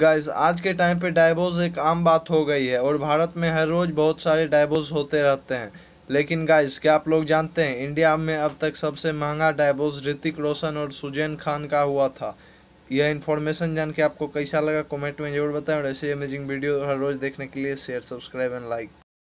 guys आज के time पे डायबोज एक आम बात हो गई है और भारत में हर रोज़ बहुत सारे डायबोज होते रहते हैं लेकिन गाइस क्या आप लोग जानते हैं इंडिया में अब तक सबसे महंगा डायबोज ऋतिक रोशन और सुजैन खान का हुआ था यह इन्फॉर्मेशन जान के आपको कैसा लगा कमेंट में जरूर बताएं और ऐसे अमेजिंग वीडियो हर रोज़ देखने के लिए शेयर सब्सक्राइब एंड लाइक